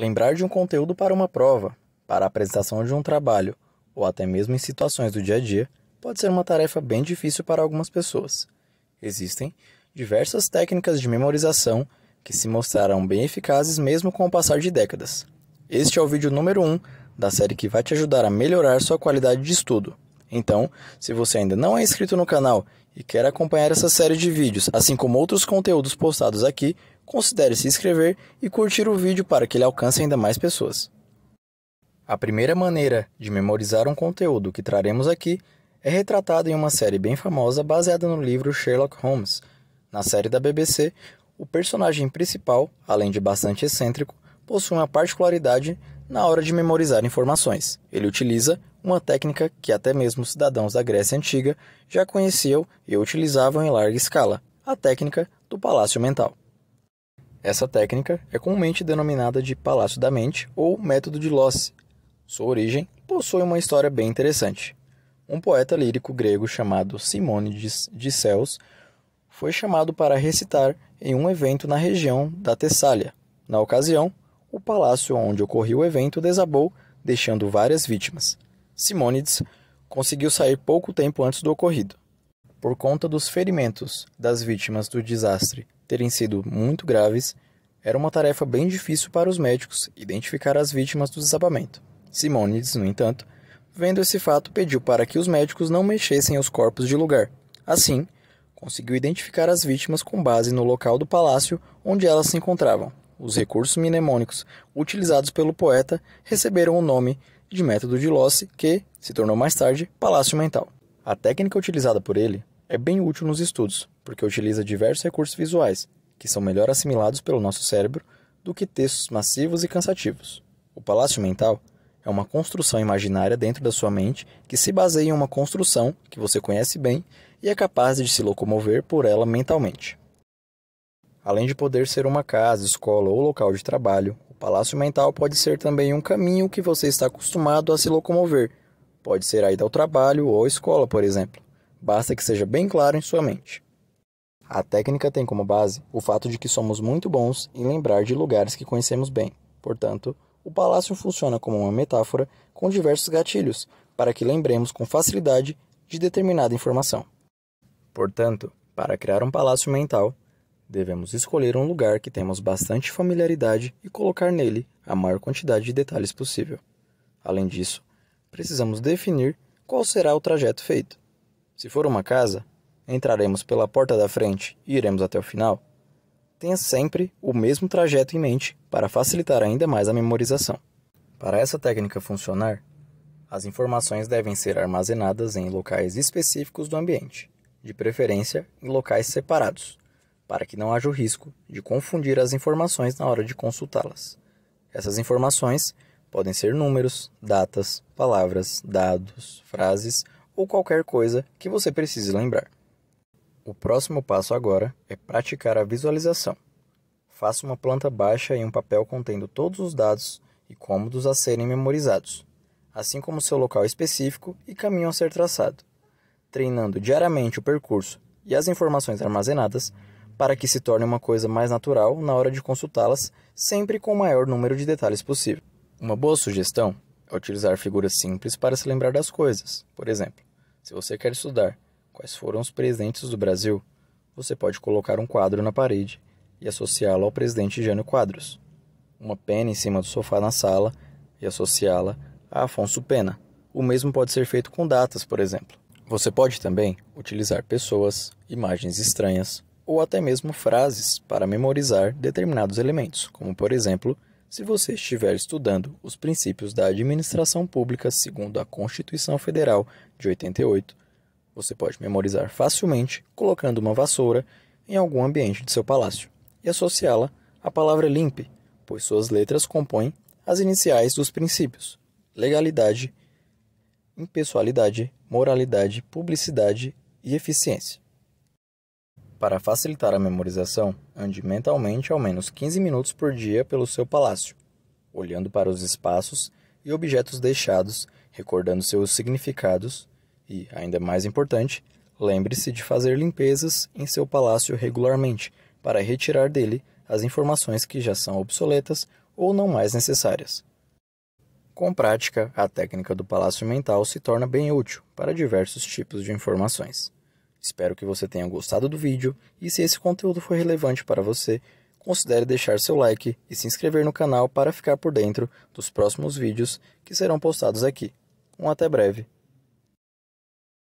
Lembrar de um conteúdo para uma prova, para a apresentação de um trabalho ou até mesmo em situações do dia a dia pode ser uma tarefa bem difícil para algumas pessoas. Existem diversas técnicas de memorização que se mostrarão bem eficazes mesmo com o passar de décadas. Este é o vídeo número 1 um da série que vai te ajudar a melhorar sua qualidade de estudo. Então, se você ainda não é inscrito no canal e quer acompanhar essa série de vídeos, assim como outros conteúdos postados aqui, considere se inscrever e curtir o vídeo para que ele alcance ainda mais pessoas. A primeira maneira de memorizar um conteúdo que traremos aqui é retratada em uma série bem famosa baseada no livro Sherlock Holmes. Na série da BBC, o personagem principal, além de bastante excêntrico, possui uma particularidade na hora de memorizar informações. Ele utiliza uma técnica que até mesmo cidadãos da Grécia Antiga já conheciam e utilizavam em larga escala, a técnica do palácio mental. Essa técnica é comumente denominada de Palácio da Mente ou Método de Loss. Sua origem possui uma história bem interessante. Um poeta lírico grego chamado Simônides de Celos foi chamado para recitar em um evento na região da Tessália. Na ocasião, o palácio onde ocorreu o evento desabou, deixando várias vítimas. Simônides conseguiu sair pouco tempo antes do ocorrido por conta dos ferimentos das vítimas do desastre terem sido muito graves, era uma tarefa bem difícil para os médicos identificar as vítimas do desabamento. Simonides, no entanto, vendo esse fato, pediu para que os médicos não mexessem os corpos de lugar. Assim, conseguiu identificar as vítimas com base no local do palácio onde elas se encontravam. Os recursos mnemônicos utilizados pelo poeta receberam o nome de método de Lossi, que se tornou mais tarde Palácio Mental. A técnica utilizada por ele é bem útil nos estudos, porque utiliza diversos recursos visuais, que são melhor assimilados pelo nosso cérebro do que textos massivos e cansativos. O palácio mental é uma construção imaginária dentro da sua mente que se baseia em uma construção que você conhece bem e é capaz de se locomover por ela mentalmente. Além de poder ser uma casa, escola ou local de trabalho, o palácio mental pode ser também um caminho que você está acostumado a se locomover Pode ser a ida ao trabalho ou à escola, por exemplo. Basta que seja bem claro em sua mente. A técnica tem como base o fato de que somos muito bons em lembrar de lugares que conhecemos bem. Portanto, o palácio funciona como uma metáfora com diversos gatilhos para que lembremos com facilidade de determinada informação. Portanto, para criar um palácio mental, devemos escolher um lugar que temos bastante familiaridade e colocar nele a maior quantidade de detalhes possível. Além disso, precisamos definir qual será o trajeto feito. Se for uma casa, entraremos pela porta da frente e iremos até o final. Tenha sempre o mesmo trajeto em mente para facilitar ainda mais a memorização. Para essa técnica funcionar, as informações devem ser armazenadas em locais específicos do ambiente, de preferência em locais separados, para que não haja o risco de confundir as informações na hora de consultá-las. Essas informações Podem ser números, datas, palavras, dados, frases ou qualquer coisa que você precise lembrar. O próximo passo agora é praticar a visualização. Faça uma planta baixa em um papel contendo todos os dados e cômodos a serem memorizados, assim como seu local específico e caminho a ser traçado, treinando diariamente o percurso e as informações armazenadas para que se torne uma coisa mais natural na hora de consultá-las, sempre com o maior número de detalhes possível. Uma boa sugestão é utilizar figuras simples para se lembrar das coisas. Por exemplo, se você quer estudar quais foram os presidentes do Brasil, você pode colocar um quadro na parede e associá-lo ao presidente Jânio Quadros, uma pena em cima do sofá na sala e associá-la a Afonso Pena. O mesmo pode ser feito com datas, por exemplo. Você pode também utilizar pessoas, imagens estranhas ou até mesmo frases para memorizar determinados elementos, como por exemplo, se você estiver estudando os princípios da administração pública segundo a Constituição Federal de 88. Você pode memorizar facilmente colocando uma vassoura em algum ambiente de seu palácio e associá-la à palavra limpe, pois suas letras compõem as iniciais dos princípios: legalidade, impessoalidade, moralidade, publicidade e eficiência. Para facilitar a memorização, ande mentalmente ao menos 15 minutos por dia pelo seu palácio, olhando para os espaços e objetos deixados, recordando seus significados e, ainda mais importante, lembre-se de fazer limpezas em seu palácio regularmente para retirar dele as informações que já são obsoletas ou não mais necessárias. Com prática, a técnica do palácio mental se torna bem útil para diversos tipos de informações. Espero que você tenha gostado do vídeo e se esse conteúdo foi relevante para você, considere deixar seu like e se inscrever no canal para ficar por dentro dos próximos vídeos que serão postados aqui. Um até breve!